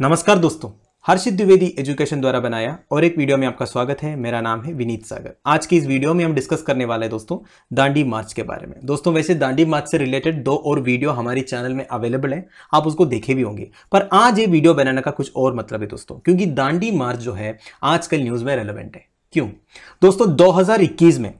नमस्कार दोस्तों हर्षित द्विवेदी एजुकेशन द्वारा बनाया और एक वीडियो में आपका स्वागत है मेरा नाम है विनीत सागर आज की इस वीडियो में हम डिस्कस करने वाले हैं दोस्तों दांडी मार्च के बारे में दोस्तों वैसे दांडी मार्च से रिलेटेड दो और वीडियो हमारे चैनल में अवेलेबल है आप उसको देखे भी होंगे पर आज ये वीडियो बनाने का कुछ और मतलब है दोस्तों क्योंकि दांडी मार्च जो है आजकल न्यूज़ में रेलिवेंट है क्यों दोस्तों दो में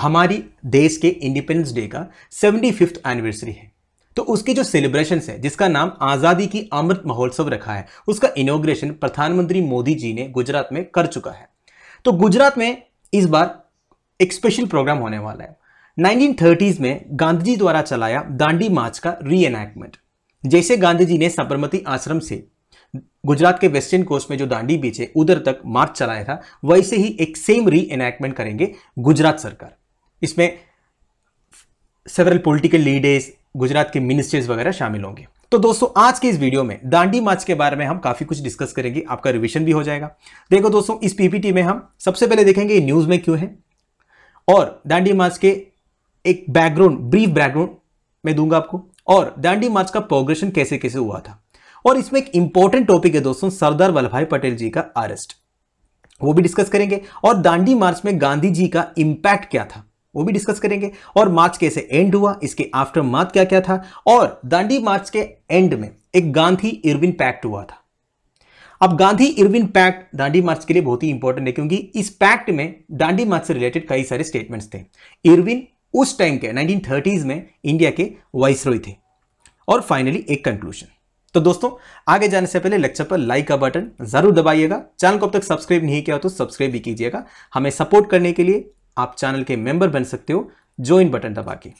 हमारी देश के इंडिपेंडेंस डे का सेवेंटी एनिवर्सरी है तो उसके जो सेलिब्रेशन है जिसका नाम आज़ादी की अमृत महोत्सव रखा है उसका इनोग्रेशन प्रधानमंत्री मोदी जी ने गुजरात में कर चुका है तो गुजरात में इस बार एक स्पेशल प्रोग्राम होने वाला है 1930s में गांधी जी द्वारा चलाया दांडी मार्च का री एनैक्टमेंट जैसे गांधी जी ने साबरमती आश्रम से गुजरात के वेस्टर्न कोस्ट में जो दांडी बीच है उधर तक मार्च चलाया था वैसे ही एक सेम री एनैक्टमेंट करेंगे गुजरात सरकार इसमें सेवरल पॉलिटिकल लीडर्स गुजरात के मिनिस्ट्रीज वगैरह शामिल होंगे तो दोस्तों आज के इस वीडियो में दांडी मार्च के बारे में हम काफी कुछ डिस्कस करेंगे आपका रिविजन भी हो जाएगा देखो दोस्तों इस पीपीटी में हम सबसे पहले देखेंगे न्यूज में क्यों है और दांडी मार्च के एक बैकग्राउंड ब्रीफ बैकग्राउंड मैं दूंगा आपको और दांडी मार्च का प्रोग्रेशन कैसे कैसे हुआ था और इसमें एक इंपॉर्टेंट टॉपिक है दोस्तों सरदार वल्लभ भाई पटेल जी का अरेस्ट वो भी डिस्कस करेंगे और दांडी मार्च में गांधी जी का इंपैक्ट क्या था वो भी डिस्कस करेंगे और मार्च कैसे एंड हुआ इसके आफ्टर मार्च क्या क्या था और दांडी मार्च के एंड में एक गांधी इरविन पैक्ट हुआ था अब Gandhi Irwin pact Dandi march के लिए बहुत ही इंपॉर्टेंट है क्योंकि इस पैक्ट में दांडी मार्च से रिलेटेड कई सारे स्टेटमेंट्स थे इरविन उस टाइम के नाइनटीन में इंडिया के वाइस थे और फाइनली एक कंक्लूजन तो दोस्तों आगे जाने से पहले लेक्चर पर लाइक का बटन जरूर दबाइएगा चैनल को अब तक सब्सक्राइब नहीं किया तो सब्सक्राइब भी कीजिएगा हमें सपोर्ट करने के लिए आप चैनल के मेंबर बन सकते हो ज्वाइन बटन दबा के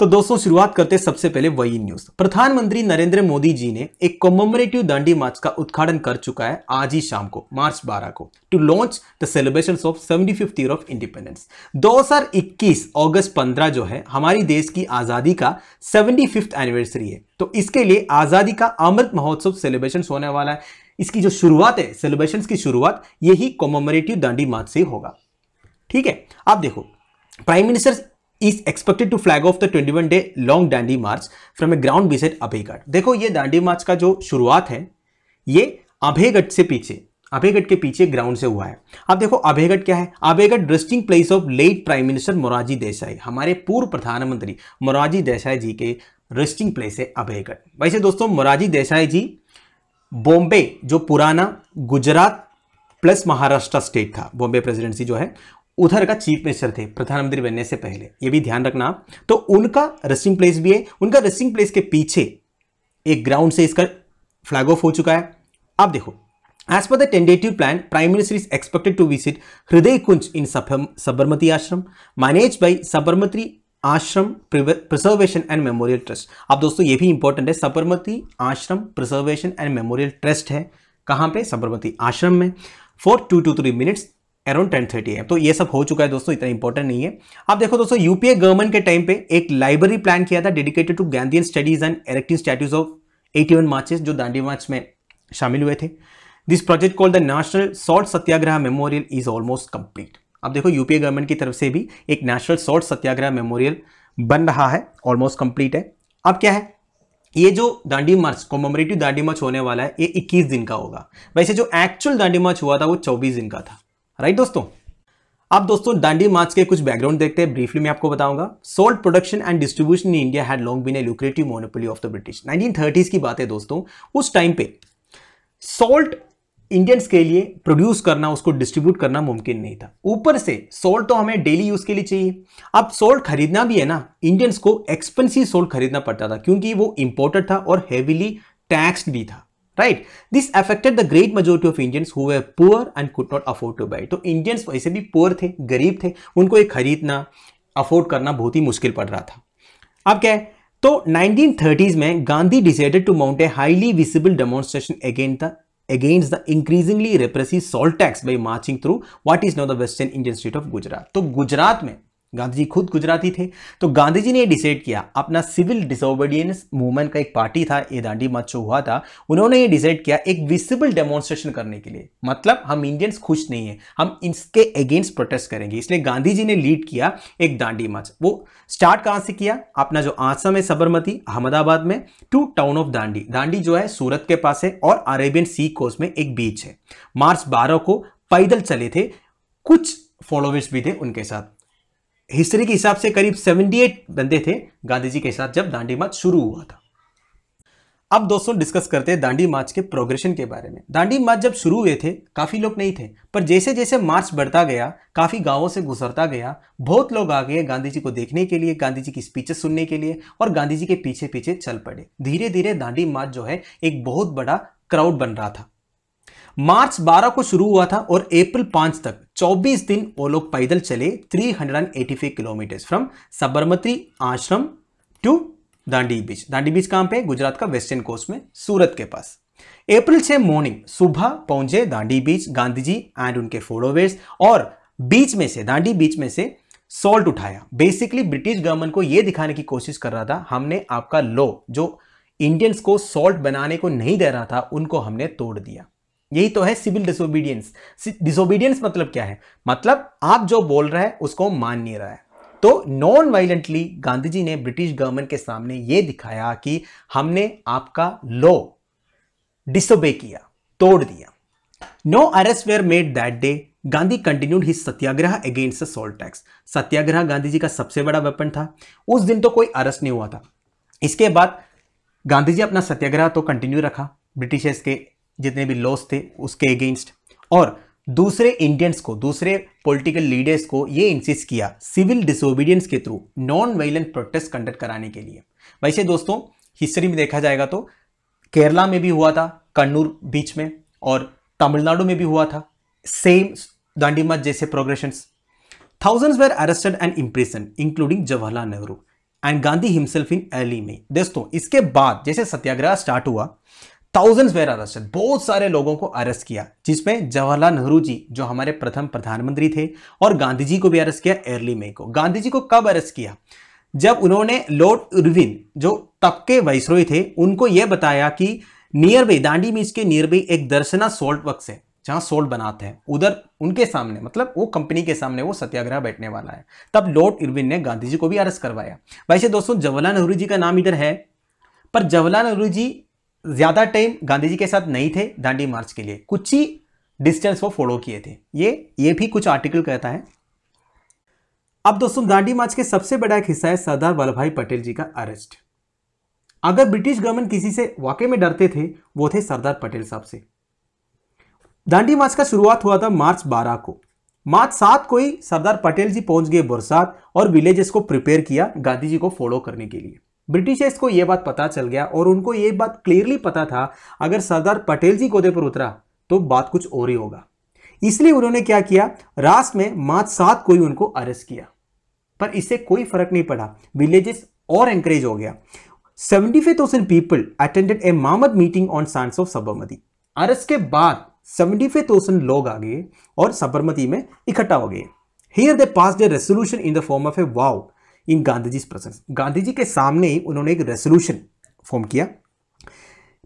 तो दोस्तों शुरुआत करते सबसे पहले वही न्यूज प्रधानमंत्री नरेंद्र मोदी जी ने एक कॉमोमरेटिव दांडी मार्च का उद्घाटन कर चुका है आज ही शाम को मार्च 12 को to launch the celebration of seventy fifth year of independence 2021 अगस्त 15 जो है हमारी देश की आजादी का सेवेंटी एनिवर्सरी है तो इसके लिए आजादी का अमृत महोत्सव सेलिब्रेशन होने वाला है इसकी जो शुरुआत है सेलिब्रेशन की शुरुआत यही कॉमोमरेटिव दांडी मार्च से होगा ठीक है आप देखो prime minister is expected to flag off the twenty one day long Dandi march from a ground beside Abhegadh देखो ये दांडी मार्च का जो शुरुआत है ये अभेगढ़ से पीछे अभेगढ़ के पीछे ग्राउंड से हुआ है अब देखो अभेगढ़ क्या है Abhegadh the resting place of late prime minister Morarji Desai हमारे पूर्व प्रधानमंत्री मोराजी देसाई जी के रेस्टिंग प्लेस है अभेगढ़ वैसे दोस्तों मोराजी देसाई जी बॉम्बे जो पुराना गुजरात प्लस महाराष्ट्र स्टेट था बॉम्बे प्रेसिडेंसी जो है उधर का चीफ मिनिस्टर थे प्रधानमंत्री बनने से पहले ये भी ध्यान रखना तो उनका रेस्टिंग प्लेस भी है उनका रेस्टिंग प्लेस के पीछे एक ग्राउंड से इसका फ्लैग ऑफ हो चुका है आप देखो as per the tentative plan prime minister is expected to visit Hriday Kunj इन सबरमती आश्रम मैनेज बाई सबरमती आश्रम प्रिजर्वेशन एंड मेमोरियल ट्रस्ट अब दोस्तों ये भी इंपॉर्टेंट है साबरमती आश्रम प्रिजर्वेशन एंड मेमोरियल ट्रस्ट है कहाँ पे साबरमती आश्रम में for two to three minutes around ten thirty है तो ये सब हो चुका है दोस्तों इतना इंपॉर्टेंट नहीं है आप देखो दोस्तों यूपीए गवर्नमेंट के टाइम पे एक लाइब्रेरी प्लान किया था dedicated to Gandhi studies and erecting statues of eighty one marches जो दांडी मार्च में शामिल हुए थे this project call the national salt satyagraha memorial is almost complete अब देखो यूपीए गवर्नमेंट की तरफ से भी एक नेशनल सॉल्ट सत्याग्रह मेमोरियल बन रहा है ऑलमोस्ट कंप्लीट है अब क्या है ये जो दांडी मार्च कॉमोमरेटिव दांडी मार्च होने वाला है ये 21 दिन का होगा वैसे जो एक्चुअल दांडी मार्च हुआ था वो 24 दिन का था राइट दोस्तों अब दोस्तों दांडी मार्च के कुछ बैकग्राउंड देखते हैं ब्रीफली मैं आपको बताऊंगा salt production and distribution in India had long been a lucrative monopoly of the British nineteen की बात है दोस्तों उस टाइम पे सोल्ट इंडियंस के लिए प्रोड्यूस करना उसको डिस्ट्रीब्यूट करना मुमकिन नहीं था ऊपर से सोल्ट तो हमें डेली यूज के लिए चाहिए अब सोल्ट खरीदना भी है ना इंडियंस को एक्सपेंसिव सोल्ट खरीदना पड़ता था क्योंकि वो इंपोर्टेड था और हेविली टैक्स्ड भी था right this affected the great majority of Indians who poor and could not afford to buy तो इंडियंस वैसे भी पुअर थे गरीब थे उनको ये खरीदना अफोर्ड करना बहुत ही मुश्किल पड़ रहा था अब क्या है तो 1930s में Gandhi decided to mount a highly visible demonstration against the against the increasingly repressive salt tax by marching through what is now the western Indian state of Gujarat. So Gujarat mein Gandhi ji खुद गुजराती थे तो गांधी जी ने decide किया अपना civil disobedience movement का एक party था ये दांडी मार्च जो हुआ था उन्होंने ये डिसाइड किया एक विजिबल डेमोन्स्ट्रेशन करने के लिए मतलब हम इंडियंस खुश नहीं है हम इसके अगेंस्ट प्रोटेस्ट करेंगे इसलिए गांधी जी ने लीड किया एक दांडी मार्च वो स्टार्ट कहाँ से किया अपना जो आसम है सबरमती अहमदाबाद में to town of Dandi Dandi जो है सूरत के पास है और अरेबियन सी कोस में एक बीच है मार्च बारह को पैदल चले थे कुछ फॉलोवर्स भी थे उनके साथ हिस्ट्री के हिसाब से करीब 78 बंदे थे गांधी जी के साथ जब दांडी मार्च शुरू हुआ था अब दोस्तों डिस्कस करते हैं दांडी मार्च के प्रोग्रेशन के बारे में दांडी मार्च जब शुरू हुए थे काफ़ी लोग नहीं थे पर जैसे जैसे मार्च बढ़ता गया काफ़ी गांवों से गुजरता गया बहुत लोग आ गए गांधी जी को देखने के लिए गांधी जी की स्पीचेस सुनने के लिए और गांधी जी के पीछे पीछे चल पड़े धीरे धीरे दांडी मार्च जो है एक बहुत बड़ा क्राउड बन रहा था मार्च 12 को शुरू हुआ था और अप्रैल 5 तक 24 दिन वो लोग पैदल चले 385 kilometres from Sabarmati Ashram to Dandi beach Dandi beach कहाँ पे गुजरात का वेस्टर्न कोस्ट में सूरत के पास अप्रैल से मॉर्निंग सुबह पहुंचे दांडी बीच गांधी जी एंड उनके फॉलोवर्स और बीच में से दांडी बीच में से सॉल्ट उठाया बेसिकली ब्रिटिश गवर्नमेंट को यह दिखाने की कोशिश कर रहा था हमने आपका लॉ जो इंडियंस को सॉल्ट बनाने को नहीं दे रहा था उनको हमने तोड़ दिया यही तो है सिविल डिसोबीडियंस डिसोबीडियंस मतलब क्या है मतलब आप जो बोल रहे हैं उसको मान नहीं रहा है तो नॉन वायलेंटली गांधी जी ने ब्रिटिश गवर्नमेंट के सामने यह दिखाया कि हमने आपका लॉ डिसोबे किया तोड़ दिया no arrest were made that day Gandhi continued his satyagraha against salt tax satyagraha Gandhi ji का सबसे बड़ा वेपन था उस दिन तो कोई अरेस्ट नहीं हुआ था इसके बाद गांधी जी अपना सत्याग्रह तो कंटिन्यू रखा ब्रिटिशर्स के जितने भी लॉस थे उसके अगेंस्ट और दूसरे इंडियंस को दूसरे पॉलिटिकल लीडर्स को ये इंसिस किया सिविल डिसोबीडियंस के through non violent protest conduct कराने के लिए वैसे दोस्तों हिस्ट्री में देखा जाएगा तो केरला में भी हुआ था कन्नूर बीच में और तमिलनाडु में भी हुआ था सेम दांडी मत जैसे progressions thousands were arrested and imprisoned including Jawaharlal Nehru and Gandhi himself in एली में दोस्तों इसके बाद जैसे सत्याग्रह स्टार्ट हुआ थाउजेंड्स वेर अरेस्टेड बहुत सारे लोगों को अरेस्ट किया जिसमें जवाहरलाल नेहरू जी जो हमारे प्रथम प्रधानमंत्री थे और गांधी जी को भी अरेस्ट किया अर्ली मई को गांधी जी को कब अरेस्ट किया जब उन्होंने लॉर्ड इरविन जो तब के वाइसरोय थे उनको यह बताया कि नियर बाई दांडी मीच के नियर बाई एक दर्शना सोल्ट वक्स है जहां सोल्ट बनाते हैं उधर उनके सामने मतलब वो कंपनी के सामने वो सत्याग्रह बैठने वाला है तब लॉर्ड इरविन ने गांधी जी को भी अरेस्ट करवाया वैसे दोस्तों जवाहरलाल नेहरू जी का नाम इधर है पर जवाहरलाल नेहरू जी ज़्यादा टाइम गांधी जी के साथ नहीं थे दांडी मार्च के लिए कुछ ही डिस्टेंस वो फॉलो किए थे ये ये भी कुछ आर्टिकल कहता है अब दोस्तों दांडी मार्च के सबसे बड़ा एक हिस्सा है सरदार वल्लभ भाई पटेल जी का अरेस्ट अगर ब्रिटिश गवर्नमेंट किसी से वाकई में डरते थे वो थे सरदार पटेल साहब से दांडी मार्च का शुरुआत हुआ था मार्च 12 को मार्च 7 को ही सरदार पटेल जी पहुंच गए बुरसात और विलेजेस को प्रिपेयर किया गांधी जी को फॉलो करने के लिए ब्रिटिशर्स को यह बात पता चल गया और उनको ये बात क्लियरली पता था अगर सरदार पटेल जी गोदे पर उतरा तो बात कुछ और ही होगा इसलिए उन्होंने क्या किया रास्ट में मार्च सात को ही उनको अरेस्ट किया पर इससे कोई फर्क नहीं पड़ा विलेजेस और एंकरेज हो गया seventy thousand people attended a mammoth meeting on sands of Sabarmati arrest के बाद थाउजेंड लोग आ गए और सबरमती में इकट्ठा हो गए here they pass the resolution in the form of a vow in Gandhiji presence Gandhi ji के सामने ही उन्होंने एक रेसोल्यूशन फॉर्म किया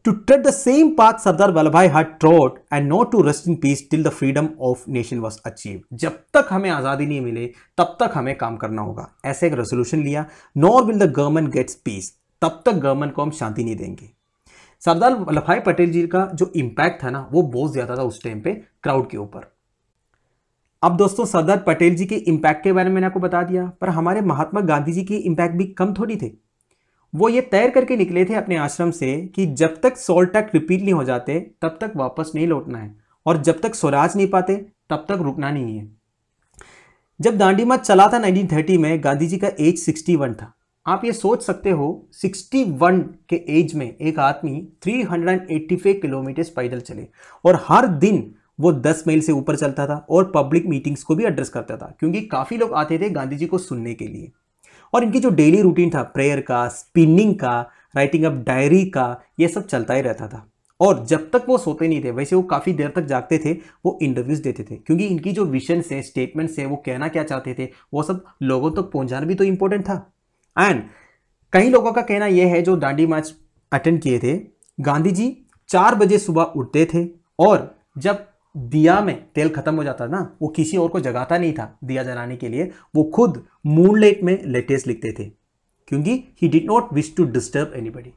to tread the same path Sardar Vallabh bhai hot trot and not to rest in peace till the freedom of nation was achieve जब तक हमें आज़ादी नहीं मिले तब तक हमें काम करना होगा ऐसे एक रेसोल्यूशन लिया nor will the government gets peace तब तक गवर्नमेंट को हम शांति नहीं देंगे सरदार वल्लभ भाई पटेल जी का जो इम्पैक्ट था ना वो बहुत ज़्यादा था उस टाइम पे क्राउड के ऊपर अब दोस्तों सरदार पटेल जी के इम्पैक्ट के बारे में मैंने आपको बता दिया पर हमारे महात्मा गांधी जी के इम्पैक्ट भी कम थोड़ी थे वो ये तैर करके निकले थे अपने आश्रम से कि जब तक सॉल्ट रिपीट नहीं हो जाते तब तक वापस नहीं लौटना है और जब तक स्वराज नहीं पाते तब तक रुकना नहीं है जब दांडी मार्च चला था 1930 में गांधी जी का एज 61 था आप ये सोच सकते हो 61 के एज में एक आदमी फाइव किलोमीटर पैदल चले और हर दिन वो दस मील से ऊपर चलता था और पब्लिक मीटिंग्स को भी एड्रेस करता था क्योंकि काफ़ी लोग आते थे गांधी जी को सुनने के लिए और इनकी जो डेली रूटीन था प्रेयर का स्पिनिंग का राइटिंग अप डायरी का ये सब चलता ही रहता था और जब तक वो सोते नहीं थे वैसे वो काफ़ी देर तक जागते थे वो इंटरव्यूज़ देते थे क्योंकि इनकी जो विशन है स्टेटमेंट्स है वो कहना क्या चाहते थे वो सब लोगों तक तो पहुंचाना भी तो इम्पोर्टेंट था एंड कई लोगों का कहना यह है जो दांडी मार्च अटेंड किए थे गांधी जी चार बजे सुबह उठते थे और जब दिया में तेल खत्म हो जाता था ना वो किसी और को जगाता नहीं था दिया जलाने के लिए वो खुद मूनलाइट में लेटेस्ट लिखते थे क्योंकि he did not wish to disturb anybody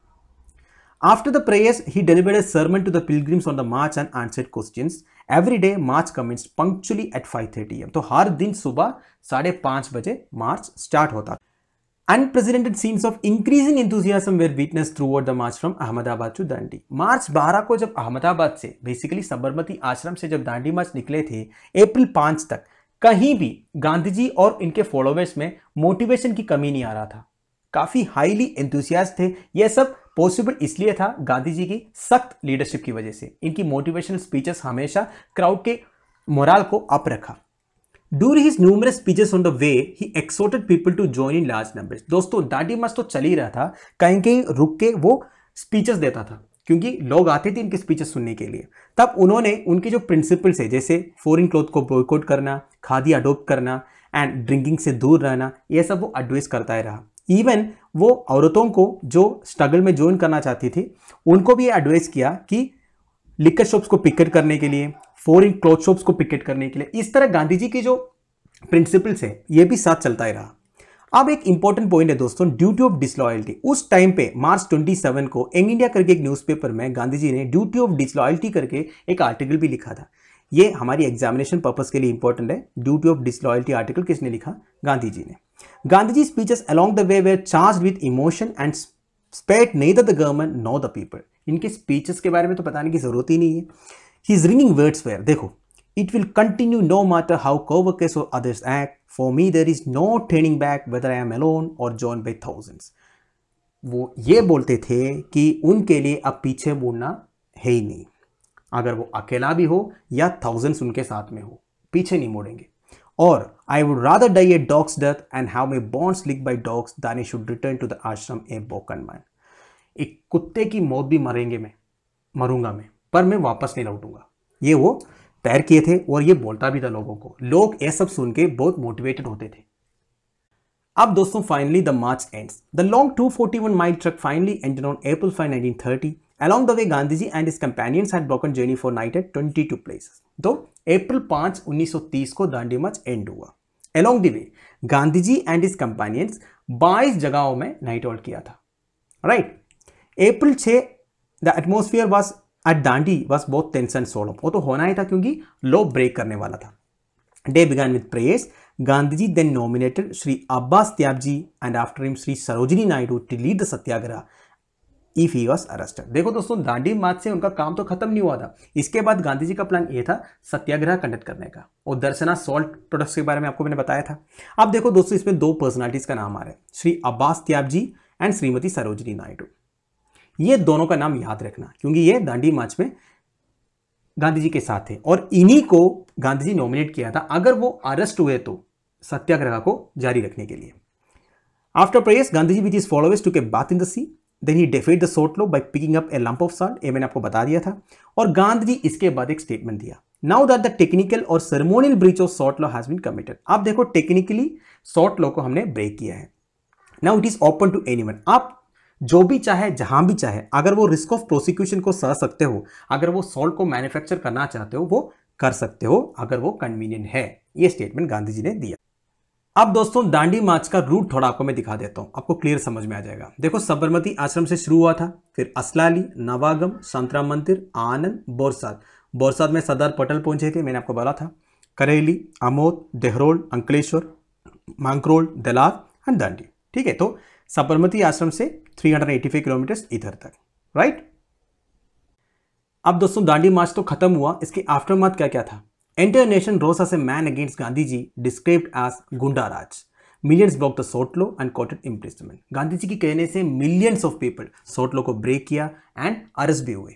after the prayers he delivered a sermon to the pilgrims on the march and answer question every day march commence punctually at five thirty AM तो हर दिन सुबह साढ़े पांच बजे मार्च start होता था unprecedented scenes of increasing enthusiasm were witness throughout the march from Ahmedabad to Dandi March बारह को जब अहमदाबाद से बेसिकली साबरमती आश्रम से जब दांडी मार्च निकले थे अप्रैल 5 तक कहीं भी गांधी जी और इनके फॉलोअर्स में मोटिवेशन की कमी नहीं आ रहा था काफ़ी हाईली एंथुसियाज थे यह सब पॉसिबल इसलिए था गांधी जी की सख्त लीडरशिप की वजह से इनकी मोटिवेशनल स्पीचेस हमेशा क्राउड के मोराल को अप रखा during his numerous speeches on the way he exhorted people to join in large number दोस्तों दाडी मस तो चल ही रहा था कहीं कहीं रुक के वो स्पीचेस देता था क्योंकि लोग आते थे इनके स्पीचेस सुनने के लिए तब उन्होंने उनके जो प्रिंसिपल्स है जैसे फॉरिन क्लोथ को बॉयकॉट करना खादी अडोप्ट करना एंड ड्रिंकिंग से दूर रहना यह सब वो एडवाइस करता ही रहा इवन वो औरतों को जो स्ट्रगल में ज्वाइन करना चाहती थी उनको भी ये एडवाइस किया कि लिकर शॉप्स को पिकट करने के लिए फॉरिन क्लोथ शॉप्स को पिकेट करने के लिए इस तरह गांधी जी की जो प्रिंसिपल्स है ये भी साथ चलता ही रहा अब एक इंपॉर्टेंट पॉइंट है दोस्तों ड्यूटी ऑफ डिसलॉयल्टी उस टाइम पे मार्च 27 को एंग इंडिया करके एक न्यूज़पेपर में गांधी जी ने ड्यूटी ऑफ डिसलॉयल्टी करके एक आर्टिकल भी लिखा था ये हमारी एग्जामिनेशन पर्पज के लिए इंपॉर्टेंट है ड्यूटी ऑफ डिसलॉयल्टी आर्टिकल किसने लिखा गांधी जी ने Gandhi ji speeches along the way were charged with emotion and spared नई the government nor the people इनके स्पीचेस के बारे में तो बताने की जरूरत ही नहीं है he is ringing words were देखो It will continue no matter how coworkers or others act. For me, there is no turning back whether I am alone or joined by thousands. वो ये बोलते थे कि उनके लिए अब पीछे मुड़ना है ही नहीं अगर वो अकेला भी हो या थाउजेंड्स उनके साथ में हो पीछे नहीं मुड़ेंगे और I would rather die a dog's death and have my bones lick by dogs than should return to the ashram a बोकन man एक कुत्ते की मौत भी मरेंगे मैं मरूंगा मैं पर मैं वापस नहीं लौटूंगा ये वो तैर किए थे और ये बोलता भी था लोगों को लोग ये सब सुन के बहुत मोटिवेटेड होते थे अब दोस्तों finally the march ends the long 241 mile trek finally ended on April 5 1930 along the way gandhiji and his companions had broken journey for night at 22 places तो अप्रैल 5 1930 को दांडी मार्च एंड हुआ the way Gandhi ji and his companions 22 जगहों में night out किया था right April 6 the atmosphere was at Dandi was बहुत tense and solemn वो तो होना ही था क्योंकि लो ब्रेक करने वाला था day began with prayers Gandhi ji then nominated Shri Abbas Tyag ji and after him Shri Sarojini Naidu to lead the satyagraha if he was arrested. देखो दोस्तों दांडी मार्च से उनका काम तो खत्म नहीं हुआ था इसके बाद गांधी जी का प्लान ये था सत्याग्रह कंडक्ट करने का और दर्शना सॉल्ट प्रोडक्ट्स के बारे में आपको मैंने बताया था अब देखो दोस्तों इसमें दो पर्सनालिटीज का नाम आ रहा है श्री अब्बास त्याग जी एंड श्रीमती सरोजनी नायडू ये दोनों का नाम याद रखना क्योंकि ये दांडी मार्च में गांधी जी के साथ थे और इन्हीं को गांधी जी नॉमिनेट किया था अगर वो अरेस्ट हुए तो सत्याग्रह को जारी रखने के लिए after prayers Gandhi ji which is followers to के बात in the sea then he defied the salt law by picking up a lump of salt ये मैंने आपको बता दिया था और गांधी जी इसके बाद एक स्टेटमेंट दिया नाउ दैट द टेक्निकल और ceremonial breach of salt law has been committed आप देखो टेक्निकली सॉर्ट लॉ को हमने ब्रेक किया है now it is open to any आप जो भी चाहे जहां भी चाहे अगर वो रिस्क ऑफ प्रोसिक्यूशन को सह सकते हो अगर वो सॉल्ट को मैन्युफैक्चर करना चाहते हो वो कर सकते हो अगर वो कन्वीनियंट है ये स्टेटमेंट गांधी जी ने दिया अब दोस्तों दांडी मार्च का रूट थोड़ा आपको मैं दिखा देता हूं आपको क्लियर समझ में आ जाएगा देखो साबरमती आश्रम से शुरू हुआ था फिर असलाली नवागम संतरा मंदिर आनंद बोरसाद बोरसाद में सरदार पटेल पहुंचे थे मैंने आपको बोला था करेली अमोद देहरोल अंकलेश्वर मांकरोल दलाल एंड दांडी ठीक है तो साबरमती आश्रम से 385 किलोमीटर इधर तक राइट अब दोस्तों दांडी मार्च तो खत्म हुआ इसके आफ्टरमार्थ क्या क्या था entire nation rose as man against Gandhi ji described as goonda raj millions broke the salt law and courted imprisonment Gandhi ji के कहने से मिलियंस ऑफ पीपल सोटलो को ब्रेक किया एंड अरेस्ट भी हुए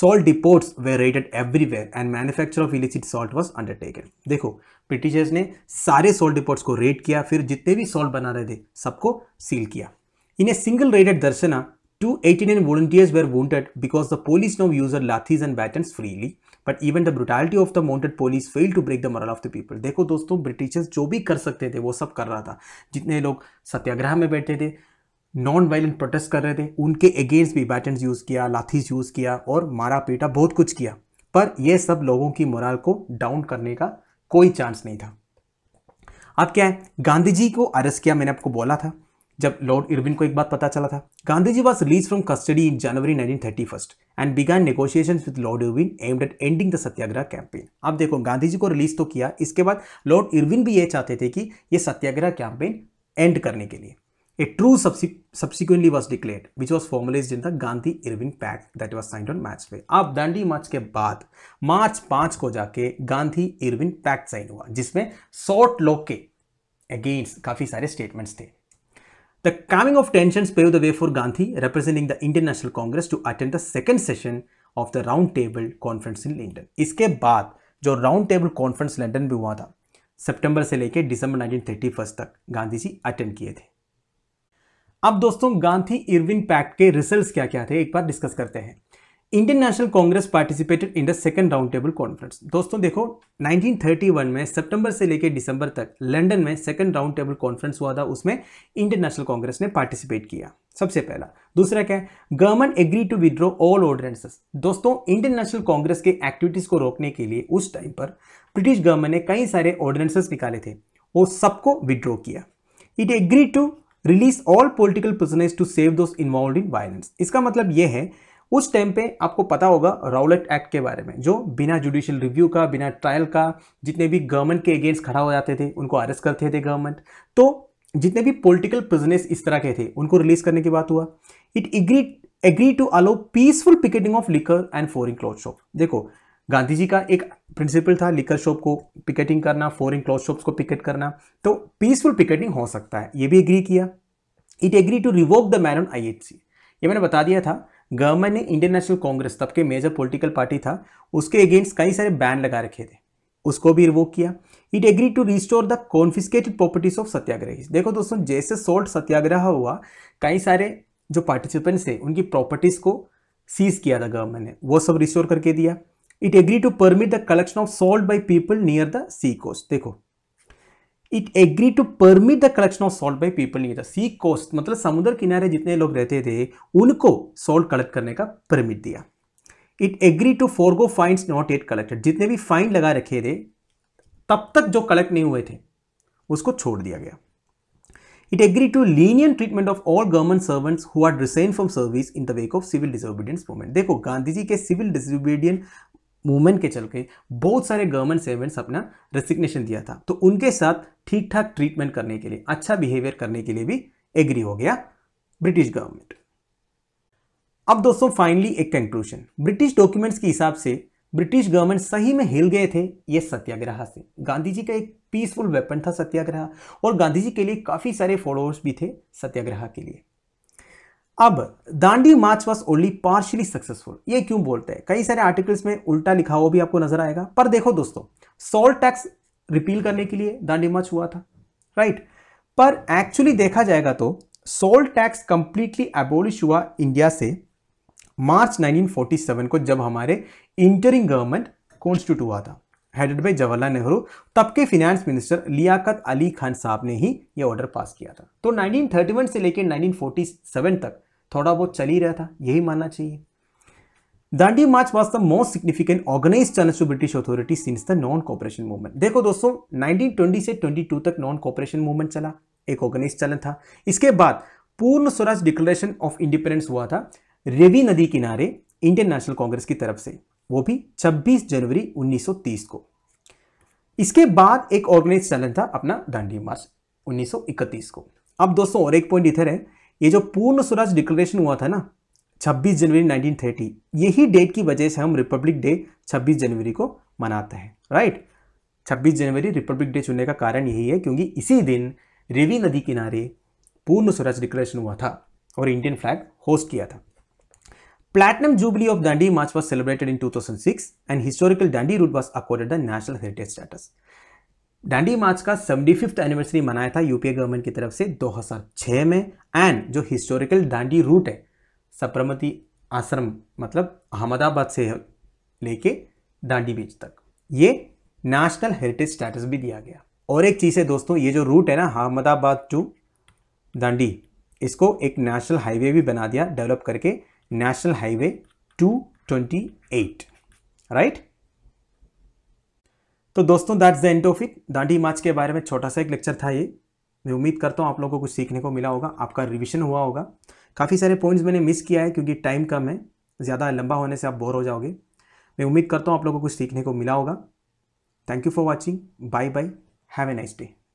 salt depots were raided everywhere and manufacture of illicit salt was undertaken देखो Britishers ने सारे सॉल्ट डिपोर्ट्स को रेड किया फिर जितने भी सॉल्ट बना रहे थे सबको सील किया in a single raided Dharasana two eighty nine volunteers were wounded because the police now use lathis and batons freely but even the brutality of the mounted police fail to break the morale of the people देखो दोस्तों Britishers जो भी कर सकते थे वो सब कर रहा था जितने लोग सत्याग्रह में बैठे थे नॉन वायलेंट प्रोटेस्ट कर रहे थे उनके अगेंस्ट भी बैटन्स यूज़ किया लाथीज यूज़ किया और मारा पीटा बहुत कुछ किया पर यह सब लोगों की मोरल को डाउन करने का कोई चांस नहीं था अब क्या है गांधी जी को अरेस्ट किया मैंने आपको बोला था जब लॉर्ड इरविन को एक बात पता चला था Gandhi ji was release from custody in January nineteen thirty first and began negotiation with lord Irwin aimed at ending the satyagraha campaign अब देखो गांधी जी को रिलीज तो किया इसके बाद लॉर्ड इरविन भी ये चाहते थे कि ये सत्याग्रह कैंपेन एंड करने के लिए A true subsequently was declared, which was formalized in the Gandhi-Irving Pact that was signed on March 5. अब दांडी मार्च के बाद मार्च पांच को जाके गांधी-इरविन पैक्ट साइन हुआ जिसमें सॉर्ट लॉ के अगेंस्ट काफी सारे स्टेटमेंट्स थे The coming of tensions paved the way for Gandhi, representing the Indian National Congress, to attend the second session of the Round Table Conference in London. इसके बाद जो round table conference london में हुआ था september से लेकर december 1931 तक gandhi जी attend किए थे अब दोस्तों गांधी इरविन पैक्ट के रिजल्ट्स क्या क्या थे एक बार डिस्कस करते हैं Indian National Congress participated in the second round table conference दोस्तों देखो 1931 में सितंबर से लेकर दिसंबर तक लंदन में सेकंड राउंड टेबल कॉन्फ्रेंस हुआ था उसमें इंडियन नेशनल कांग्रेस ने पार्टिसिपेट किया सबसे पहला दूसरा क्या है government agree to withdraw all ordinances दोस्तों इंडियन नेशनल कांग्रेस के एक्टिविटीज को रोकने के लिए उस टाइम पर ब्रिटिश गवर्नमेंट ने कई सारे ऑर्डिनेंसेस निकाले थे वो सबको विड्रॉ किया it agree to release all political prisoners to save those involve in violence इसका मतलब ये है उस टाइम पे आपको पता होगा राउलेट एक्ट के बारे में जो बिना जुडिशियल रिव्यू का बिना ट्रायल का जितने भी गवर्नमेंट के अगेंस्ट खड़ा हो जाते थे उनको अरेस्ट करते थे गवर्नमेंट तो जितने भी पॉलिटिकल प्रिजनर्स इस तरह के थे उनको रिलीज करने की बात हुआ it agree agree to allow peaceful picketing of liquor and foreign cloth shop देखो गांधी जी का एक प्रिंसिपल था लिकर शॉप को पिकेटिंग करना फॉरिन क्लॉथ शॉप्स को पिकेट करना तो पीसफुल पिकेटिंग हो सकता है ये भी एग्री किया it agree to revoke the ban on I ये मैंने बता दिया था गवर्नमेंट ने इंडियन नेशनल कांग्रेस तब के मेजर पॉलिटिकल पार्टी था उसके अगेंस्ट कई सारे बैन लगा रखे थे उसको भी रिवोक किया it agree to restore the confiscated properties of satyagrahi देखो दोस्तों जैसे सोल्ट सत्याग्रह हुआ कई सारे जो पार्टिसिपेंट्स थे उनकी प्रॉपर्टीज़ को सीज किया था गवर्नमेंट ने वो सब रिस्टोर करके दिया it agree to permit the collection of salt by people near the sea coast देखो it agree to permit the collection of salt by people near the sea coast मतलब समुद्र किनारे जितने लोग रहते थे उनको सॉल्ट कलेक्ट करने का परमिट दिया it agree to forgo fine not yet collected जितने भी फाइन लगा रखे थे तब तक जो कलेक्ट नहीं हुए थे उसको छोड़ दिया गया it agree to lenient treatment of all government servants who are resigned from service in the wake of civil disobedience movement देखो गांधी जी के सिविल डिसोबीडियंस मूवमेंट के चल बहुत सारे गवर्नमेंट सर्वेंट्स अपना रेसिग्नेशन दिया था तो उनके साथ ठीक ठाक ट्रीटमेंट करने के लिए अच्छा बिहेवियर करने के लिए भी एग्री हो गया ब्रिटिश गवर्नमेंट अब दोस्तों फाइनली एक कंक्लूजन ब्रिटिश डॉक्यूमेंट्स के हिसाब से ब्रिटिश गवर्नमेंट सही में हिल गए थे ये सत्याग्रह से गांधी जी का एक पीसफुल वेपन था सत्याग्रह और गांधी जी के लिए काफ़ी सारे फॉलोअर्स भी थे सत्याग्रह के लिए अब Dandi march was only partially successful ये क्यों बोलते हैं कई सारे आर्टिकल्स में उल्टा लिखा हुआ भी आपको नजर आएगा पर देखो दोस्तों सॉल्ट टैक्स रिपील करने के लिए दांडी मार्च हुआ था राइट right? पर एक्चुअली देखा जाएगा तो सोल्ट टैक्स कंप्लीटली एबोलिश हुआ इंडिया से मार्च 1947 को जब हमारे इंटरिंग गवर्नमेंट कॉन्स्टिट्यूट हुआ था हेडेड बाई जवाहरलाल नेहरू तब के फिनेंस मिनिस्टर लियाकत अली खान साहब ने ही यह ऑर्डर पास किया था तो 1931 से लेकर 1947 तक थोड़ा बहुत चल ही रहा था यही मानना चाहिए Dandi march was the most significant organise challenge to British authority since the non cooperation movement देखो दोस्तों 1920 से 22 तक नॉन कॉपरेशन मूवमेंट चला एक ऑर्गेनाइज चैनल था इसके बाद पूर्ण स्वराज डिक्लेरेशन ऑफ इंडिपेंडेंस हुआ था रेवी नदी किनारे इंडियन नेशनल कांग्रेस की तरफ से वो भी 26 जनवरी 1930 को इसके बाद एक ऑर्गेनाइज चैनल था अपना दांडी मार्च 1931 को अब दोस्तों और एक पॉइंट इधर है ये जो पूर्ण स्वराज डिक्लेरेशन हुआ था ना 26 जनवरी 1930 यही डेट की वजह से हम रिपब्लिक डे 26 जनवरी को मनाते हैं राइट 26 जनवरी रिपब्लिक डे चुनने का कारण यही है क्योंकि इसी दिन रेवी नदी किनारे पूर्ण स्वराज डिक्लेरेशन हुआ था और इंडियन फ्लैग होस्ट किया था of Dandi march Dundee celebrated in two thousand six and historical Dundee route was accorded the national heritage status Dandi march का सेवेंटी फिफ्थ एनिवर्सरी मनाया था यूपीए गवर्नमेंट की तरफ से 2006 में एंड जो हिस्टोरिकल डांडी रूट है सप्रमती आश्रम मतलब अहमदाबाद से लेके डांडी बीच तक ये नेशनल हेरिटेज स्टेटस भी दिया गया और एक चीज़ है दोस्तों ये जो रूट है ना अहमदाबाद टू दांडी इसको एक नेशनल हाईवे भी बना दिया डेवलप करके नेशनल हाईवे टू राइट तो दोस्तों that's the end of it Dandi march के बारे में छोटा सा एक लेक्चर था ये मैं उम्मीद करता हूँ आप लोगों को कुछ सीखने को मिला होगा आपका रिविजन हुआ होगा काफ़ी सारे पॉइंट्स मैंने मिस किया है क्योंकि टाइम कम है ज़्यादा लंबा होने से आप बोर हो जाओगे मैं उम्मीद करता हूँ आप लोगों को कुछ सीखने को मिला होगा thank you for watching bye bye have a nice day